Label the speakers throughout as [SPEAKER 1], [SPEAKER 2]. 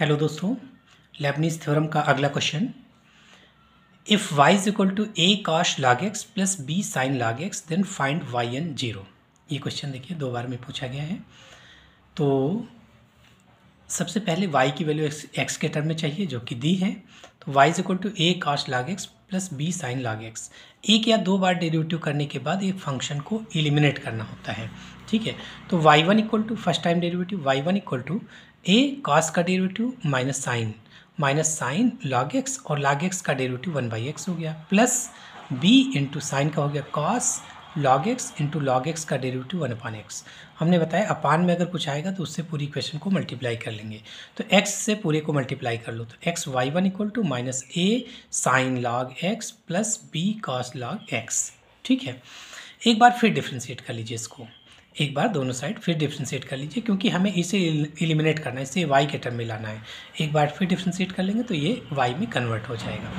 [SPEAKER 1] hello दोस्तों Lebanese theorem का अगला question if y is equal to a cos log x plus b sine log x then find y n zero ये question देखिए दो बार में पूछा गया है तो सबसे पहले y की वैल्यू x के टर्म में चाहिए जो कि दी है तो y is equal to a cos log x plus b sine log x एक या दो बार डेरिवेटिव करने के बाद एक फंक्शन को इलिमिनेट करना होता है ठीक है तो y1 one equal to first time derivative y1 one equal to a cos का derivative minus sine minus sine log x और लॉग एक्स का डेरिवेटिव वन बाई एक्स हो गया प्लस बी इंटू साइन का हो गया cos log x into log x का derivative one upon x हमने बताया अपान में अगर कुछ आएगा तो उससे पूरी इक्वेशन को मल्टीप्लाई कर लेंगे तो एक्स से पूरे को मल्टीप्लाई कर लो तो x y one equal to minus a sine log x plus b cos log x ठीक है एक बार फिर डिफ्रेंशिएट कर लीजिए इसको एक बार दोनों साइड फिर डिफ्रेंशिएट कर लीजिए क्योंकि हमें इसे इलिमिनेट करना है इसे वाई के टर्म में लाना है एक बार फिर डिफ्रेंशिएट कर लेंगे तो ये वाई में कन्वर्ट हो जाएगा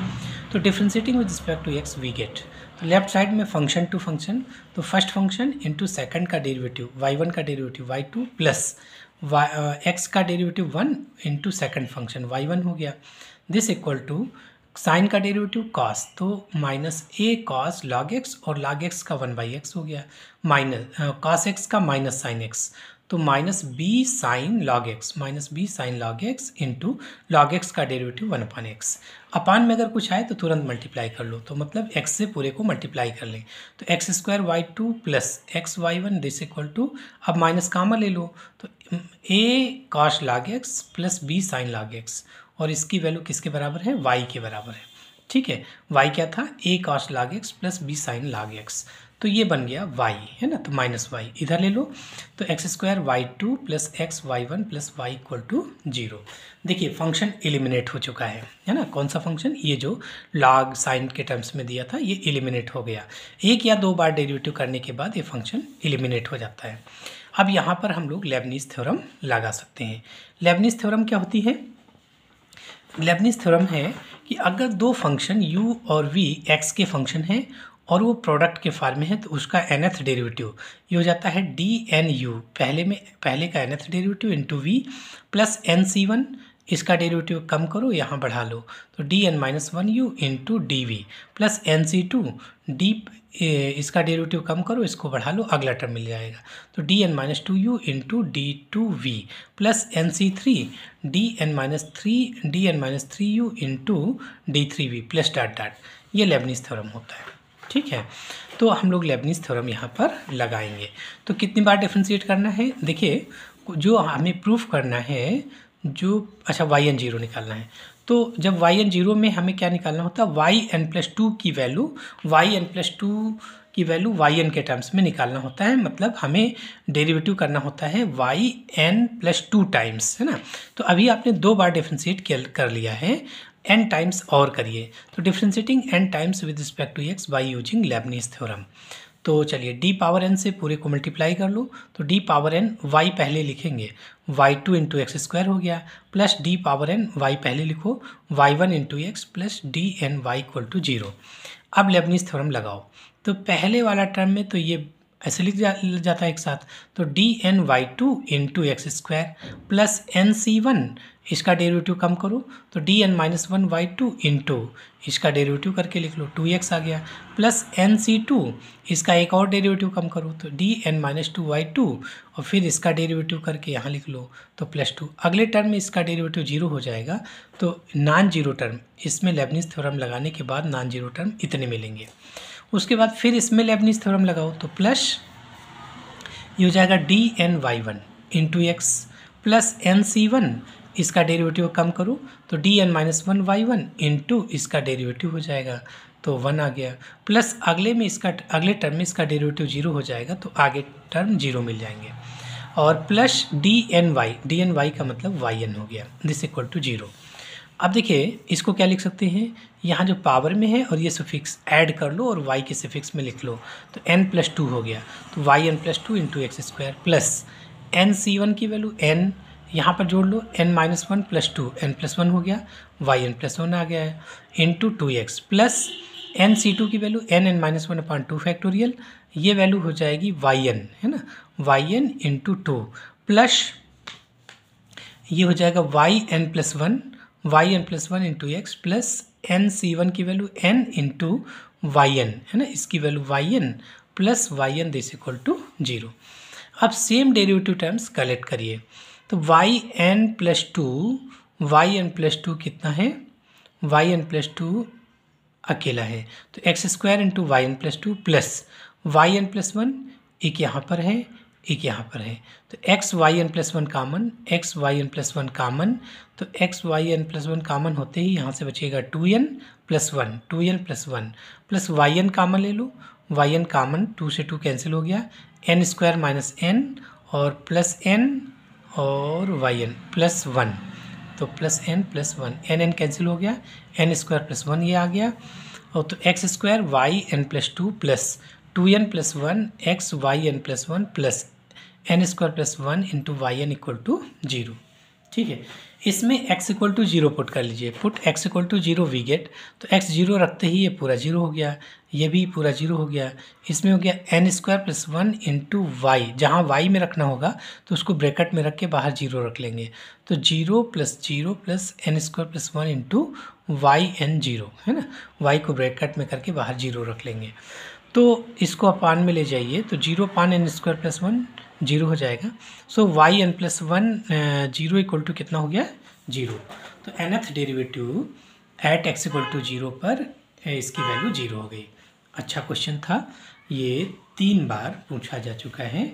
[SPEAKER 1] तो differentiating with respect to x we get तो लेफ्ट साइड में फंक्शन टू फंक्शन तो फर्स्ट फंक्शन इंटू सेकेंड का डेरिवेटिव वाई वन का derivative y two plus y x का derivative one into second function y one हो गया this equal to sine का derivative cos तो minus a cos log x और log x का one by x हो गया माइनस कॉस एक्स का माइनस साइन एक्स तो minus b sine log x minus b sine log x into log x का derivative one upon x upon में अगर कुछ आए तो तुरंत मल्टीप्लाई कर लो तो मतलब एक्स से पूरे को मल्टीप्लाई कर लें तो x square y two plus x y one this equal to अब माइनस कामा ले लो तो a cos log x plus b sine log x और इसकी वैल्यू किसके बराबर है वाई के बराबर है ठीक है वाई क्या था a cos log x plus b sine log x तो ये बन गया वाई है ना तो माइनस वाई इधर ले लो तो x square y two plus x y one plus y equal to zero देखिए फंक्शन एलिमिनेट हो चुका है है ना कौन सा फंक्शन ये जो लाग साइन के टर्म्स में दिया था ये एलिमिनेट हो गया एक या दो बार डेरिवेटिव करने के बाद ये फंक्शन एलिमिनेट हो जाता है अब यहाँ पर हम लोग लेबनीज थ्योरम लगा सकते हैं लेबनीज थ्योरम क्या होती है लेबनिस थ्योरम है कि अगर दो फंक्शन u और v x के फंक्शन हैं और वो प्रोडक्ट के फॉर्म में है तो उसका nth डेरिवेटिव ये हो जाता है डी एन यू पहले में पहले का nth derivative into v plus n c one इसका डेरिवेटिव कम करो यहाँ बढ़ा लो तो d n minus one u into d v plus n c two d इसका डेरिवेटिव कम करो इसको बढ़ा लो अगला टर्म मिल जाएगा तो d n minus two u into d two v plus n c three d n minus three d n minus three u into d three we plus dot dot ये लेबनिस थ्योरम होता है ठीक है तो हम लोग लेबनिस theorem यहाँ पर लगाएंगे तो कितनी बार डिफ्रेंशिएट करना है देखिए जो हमें प्रूफ करना है जो अच्छा वाई एन जीरो निकालना है तो जब वाई एन जीरो में हमें क्या निकालना होता है वाई एन प्लस टू की value y n plus two की वैल्यू वाई एन के टर्म्स में निकालना होता है मतलब हमें डेरिवेटिव करना होता है y n plus two times है ना तो अभी आपने दो बार डिफ्रेंशिएट कर लिया है एन टाइम्स और करिए तो differentiating n times with respect to x by using Leibniz theorem तो चलिए डी पावर एन से पूरे को मल्टीप्लाई कर लो तो डी पावर एन वाई पहले लिखेंगे y two into x square हो गया plus d power n y पहले लिखो y one into x plus d n y equal to zero अब लेबनीस थ्योरम लगाओ तो पहले वाला टर्म में तो ये ऐसे लिख जा, जाता है एक साथ तो d n y two into x square plus n c one इसका डेरिवेटिव कम करो तो d n minus one y two into इसका डेरिवेटिव करके लिख लो टू एक्स आ गया प्लस एन सी टू इसका एक और डेरिवेटिव कम करो तो d n minus two y two और फिर इसका डेरिवेटिव करके यहाँ लिख लो तो प्लस टू अगले टर्म में इसका डेरिवेटिव जीरो हो जाएगा तो नॉन जीरो टर्म इसमें लेबनिस थ्योरम लगाने के बाद नॉन जीरो टर्म इतने मिलेंगे उसके बाद फिर इसमें लेबनीज थ्योरम लगाओ तो प्लस ये हो जाएगा d n y one into x plus n c one इसका डेरिवेटिव कम करो तो d n minus one y one into इसका डेरिवेटिव हो जाएगा तो वन आ गया प्लस अगले में इसका अगले टर्म में इसका डेरिवेटिव जीरो हो जाएगा तो आगे टर्म जीरो मिल जाएंगे और plus d n y d n y का मतलब वाई एन हो गया दिस इक्वल टू जीरो अब देखिए इसको क्या लिख सकते हैं यहाँ जो पावर में है और ये सफिक्स ऐड कर लो और वाई के सफिक्स में लिख लो तो एन प्लस टू हो गया तो y n plus two into x square plus n c one की वैल्यू एन यहाँ पर जोड़ लो n minus one plus two n plus one हो गया वाई एन प्लस वन आ गया है into two x plus n c two की value n n minus one upon two factorial ये वैल्यू हो जाएगी वाई एन है ना y n into two plus ये हो जाएगा y n plus one y n plus one into x plus n c one की value n into y n है ना इसकी value y n plus y n this equal to zero अब same derivative terms collect करिए तो y n plus two y n plus two कितना है y n plus two अकेला है तो x square into y n plus two plus y n plus one एक यहाँ पर है एक यहाँ पर है तो x y n plus one common x y n plus one common तो x y n plus one common होते ही यहाँ से बचेगा two n plus one two n plus one plus y n common ले लो वाई एन कामन टू से two cancel हो गया एन स्क्वायर माइनस एन और प्लस एन और वाई एन प्लस वन तो plus N plus one n n cancel हो गया एन स्क्वायर प्लस वन ये आ गया और तो x square y n plus two plus two n plus one x y n plus one plus n square plus one into y n equal to zero ठीक है इसमें x equal to zero put कर लीजिए put x equal to zero we get तो x zero रखते ही ये पूरा जीरो हो गया ये भी पूरा जीरो हो गया इसमें हो गया n square plus one into y जहाँ वाई में रखना होगा तो उसको ब्रैकेट में रख के बाहर जीरो रख लेंगे तो zero plus zero plus n square plus one into y n zero है ना वाई को ब्रैकेट में करके बाहर जीरो रख लेंगे तो इसको आप पान में ले जाइए तो zero upon n square plus one zero हो जाएगा so y n plus one zero equal to कितना हो गया जीरो तो nth derivative at x equal to zero पर इसकी वैल्यू जीरो हो गई अच्छा क्वेश्चन था ये तीन बार पूछा जा चुका है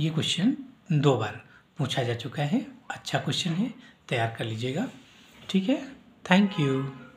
[SPEAKER 1] ये क्वेश्चन दो बार पूछा जा चुका है अच्छा क्वेश्चन है तैयार कर लीजिएगा ठीक है थैंक यू